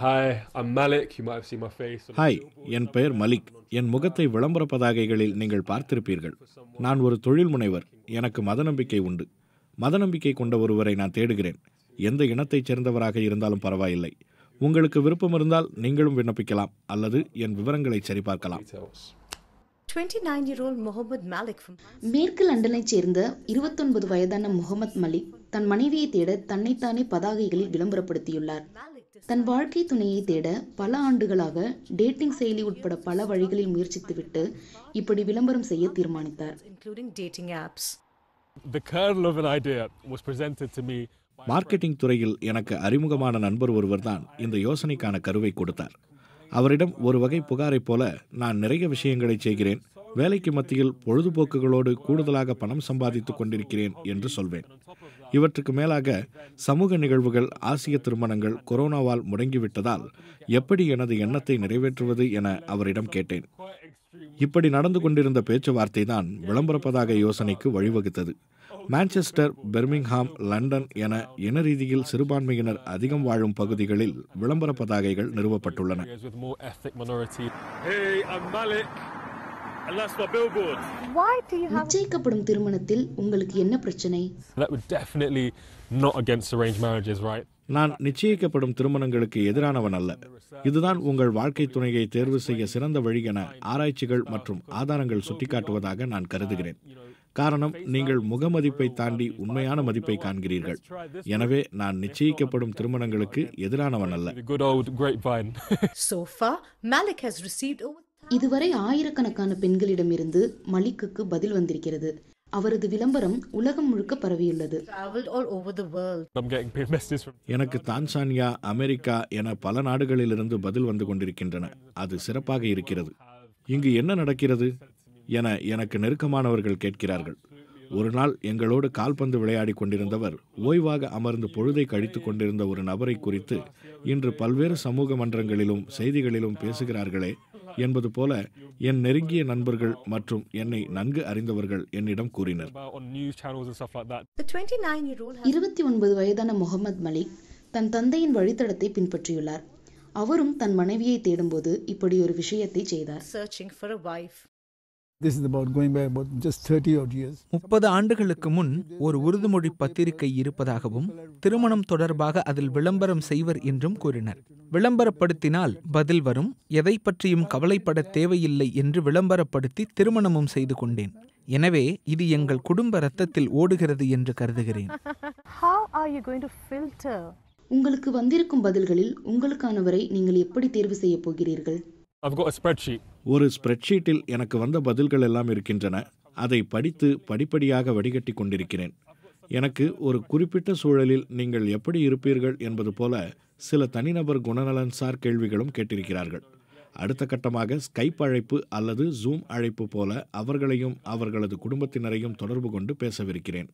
hi என் பெயர் மலிக் என் முகத்தை விளம்பர பதாகைகளில் நீங்கள் பார்த்திருப்பீர்கள் நான் ஒரு தொழில் முனைவர் எனக்கு மத நம்பிக்கை உண்டு மத நம்பிக்கை கொண்ட ஒருவரை நான் தேடுகிறேன் எந்த இனத்தைச் சேர்ந்தவராக இருந்தாலும் பரவாயில்லை உங்களுக்கு விருப்பம் இருந்தால் நீங்களும் விண்ணப்பிக்கலாம் அல்லது என் விவரங்களை சரிபார்க்கலாம் மேற்கு லண்டனைச் சேர்ந்த இருபத்தொன்பது வயதான முகமது மலிக் தன் மனைவியை தேட தன்னைத்தானே பதாகைகளில் விளம்பரப்படுத்தியுள்ளார் தன் வாழ்க்கை துணையை தேட பல ஆண்டுகளாக டேட்டிங் செயலி உட்பட பல வழிகளில் முயற்சித்துவிட்டு இப்படி விளம்பரம் செய்ய தீர்மானித்தார் மார்க்கெட்டிங் துறையில் எனக்கு அறிமுகமான நண்பர் ஒருவர் தான் இந்த யோசனைக்கான கருவை கொடுத்தார் அவரிடம் ஒரு வகை புகாரைப் போல நான் நிறைய விஷயங்களை செய்கிறேன் வேலைக்கு மத்தியில் பொழுதுபோக்குகளோடு கூடுதலாக பணம் சம்பாதித்துக் கொண்டிருக்கிறேன் என்று சொல்வேன் இவற்றுக்கு மேலாக சமூக நிகழ்வுகள் ஆசிய திருமணங்கள் கொரோனாவால் முடங்கிவிட்டதால் எப்படி எனது எண்ணத்தை நிறைவேற்றுவது என அவரிடம் கேட்டேன் இப்படி நடந்து கொண்டிருந்த பேச்சுவார்த்தை தான் விளம்பரப்பதாக யோசனைக்கு வழிவகுத்தது மான்செஸ்டர் பெர்மிங்ஹாம் லண்டன் என இன ரீதியில் சிறுபான்மையினர் அதிகம் வாழும் பகுதிகளில் விளம்பர பதாகைகள் நிறுவப்பட்டுள்ளன நிச்சயிக்கப்படும் திருமணத்தில் உங்களுக்கு என்ன பிரச்சனை நான் நிச்சயிக்கப்படும் திருமணங்களுக்கு எதிரானவன் அல்ல இதுதான் உங்கள் வாழ்க்கை துணையை தேர்வு செய்ய சிறந்த வழி என ஆராய்ச்சிகள் மற்றும் ஆதாரங்கள் சுட்டிக்காட்டுவதாக நான் கருதுகிறேன் காரணம் நீங்கள் முகமதிப்பை தாண்டி உண்மையான மதிப்பை காண்கிறீர்கள் எனவே நான் நிச்சயிக்கப்படும் திருமணங்களுக்கு எதிரானவன் அல்ல இதுவரை ஆயிரக்கணக்கான பெண்களிடமிருந்து மலிக்குக்கு பதில் வந்திருக்கிறது அவரது விளம்பரம் உலகம் முழுக்க பரவியுள்ளது எனக்கு தான்சானியா அமெரிக்கா என பல நாடுகளிலிருந்து பதில் வந்து கொண்டிருக்கின்றன அது சிறப்பாக இருக்கிறது இங்கு என்ன நடக்கிறது என எனக்கு நெருக்கமானவர்கள் கேட்கிறார்கள் ஒரு நாள் எங்களோடு கால்பந்து விளையாடி கொண்டிருந்தவர் ஓய்வாக அமர்ந்து பொழுதை கழித்துக் கொண்டிருந்த ஒரு நபரை குறித்து இன்று பல்வேறு சமூக மன்றங்களிலும் செய்திகளிலும் பேசுகிறார்களே என்பது போல என் நெருங்கிய நண்பர்கள் மற்றும் என்னை நன்கு அறிந்தவர்கள் என்னிடம் கூறினர் இருபத்தி ஒன்பது வயதான முகமது மலிக் தன் தந்தையின் வழித்தடத்தை பின்பற்றியுள்ளார் அவரும் தன் மனைவியை தேடும்போது இப்படி ஒரு விஷயத்தை செய்தார் முப்பது ஆண்டுகளுக்கு முன் ஒரு உறுதிமொழி பத்திரிகை இருப்பதாகவும் திருமணம் தொடர்பாக அதில் விளம்பரம் செய்வர் என்றும் கூறினர் விளம்பரப்படுத்தினால் பதில் வரும் எதை பற்றியும் கவலைப்பட தேவையில்லை என்று விளம்பரப்படுத்தி திருமணமும் செய்து கொண்டேன் எனவே இது எங்கள் குடும்ப ரத்தத்தில் ஓடுகிறது என்று கருதுகிறேன் உங்களுக்கு வந்திருக்கும் பதில்களில் உங்களுக்கானவரை நீங்கள் எப்படி தேர்வு செய்ய போகிறீர்கள் ஒரு ஸ்ப்ரெட்ஷீட்டில் எனக்கு வந்த பதில்கள் எல்லாம் இருக்கின்றன அதை படித்து படிப்படியாக வடிகட்டி கொண்டிருக்கிறேன் எனக்கு ஒரு குறிப்பிட்ட சூழலில் நீங்கள் எப்படி இருப்பீர்கள் என்பது போல சில தனிநபர் குணநலன்சார் கேள்விகளும் கேட்டிருக்கிறார்கள் அடுத்த கட்டமாக ஸ்கைப் அழைப்பு அல்லது ஜூம் அழைப்பு போல அவர்களையும் அவர்களது குடும்பத்தினரையும் தொடர்பு கொண்டு பேசவிருக்கிறேன்